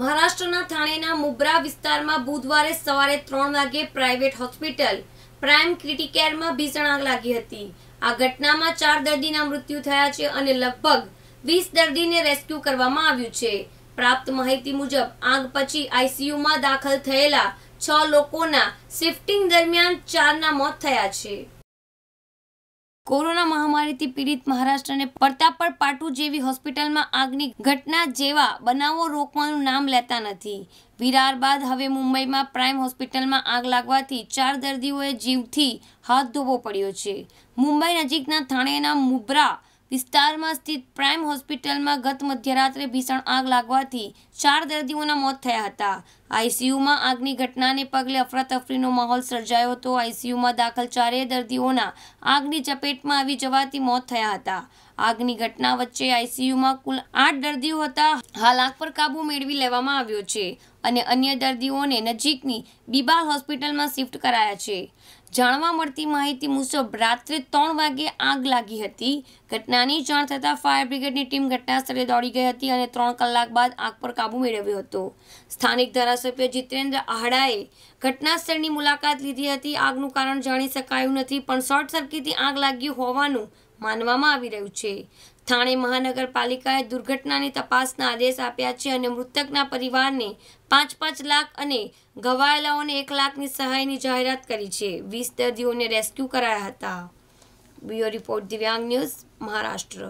મહારાષ્ટ્રના થાણેના મુબરા વિસ્તારમાં બુધવારે સવારે ત્રણ વાગે પ્રાઇવેટ હોસ્પિટલ પ્રાઇમ ક્રિટિકેરમાં ભીષણ આગ લાગી હતી આ ઘટનામાં ચાર દર્દીના મૃત્યુ થયા છે અને લગભગ વીસ દર્દીને રેસ્ક્યુ કરવામાં આવ્યું છે પ્રાપ્ત માહિતી મુજબ આગ પછી આઈસીયુમાં દાખલ થયેલા છ લોકોના શિફ્ટિંગ દરમિયાન ચારના મોત થયા છે કોરોના મહામારીથી પીડિત મહારાષ્ટ્રને પડતાપર પાટુ જેવી હોસ્પિટલમાં આગની ઘટના જેવા બનાવો રોકવાનું નામ લેતા નથી વિરાર બાદ હવે મુંબઈમાં પ્રાઇમ હોસ્પિટલમાં આગ લાગવાથી ચાર દર્દીઓએ જીવથી હાથ ધોવો પડ્યો છે મુંબઈ નજીકના થાણેના મુબ્રા વિસ્તારમાં સ્થિત પ્રાઇમ હોસ્પિટલમાં ગત મધ્યરાત્રે ભીષણ આગ લાગવાથી ચાર દર્દીઓના મોત થયા હતા આઈસીયુમાં આગની ઘટનાને પગલે અફરાતફરીનો માહોલ સર્જાયો હતો આઈસીયુમાં દાખલ ચારેય દર્દીઓના આગની ચપેટમાં આવી જવાથી મોત થયા હતા આગની ઘટના વચ્ચે આઈસીયુમાં કુલ આઠ દર્દીઓ હતા હાલ આગ પર કાબુ મેળવી લેવામાં આવ્યો છે અને અન્ય દર્દીઓને નજીકની બિબાલ હોસ્પિટલમાં શિફ્ટ કરાયા છે જાણવા મળતી માહિતી મુજબ રાત્રે ત્રણ વાગે આગ લાગી હતી ઘટનાની જાણ થતાં ફાયર બ્રિગેડની ટીમ ઘટના સ્થળે દોડી ગઈ હતી અને ત્રણ કલાક બાદ આગ પર કાબુ મેળવ્યો હતો સ્થાનિક ધારાસભ્ય ધારાસભ્ય જીતેન્દ્ર આહડાએ ઘટનાસ્થળની મુલાકાત લીધી હતી આગનું કારણ જાણી શકાયું નથી પણ શોર્ટ સર્કિટથી આગ લાગ્યું હોવાનું માનવામાં આવી રહ્યું છે થાણે મહાનગરપાલિકાએ દુર્ઘટનાની તપાસના આદેશ આપ્યા છે અને મૃતકના પરિવારને પાંચ પાંચ લાખ અને ઘવાયેલાઓને એક લાખની સહાયની જાહેરાત કરી છે વીસ દર્દીઓને રેસ્ક્યુ કરાયા હતા bureau report Divyang news Maharashtra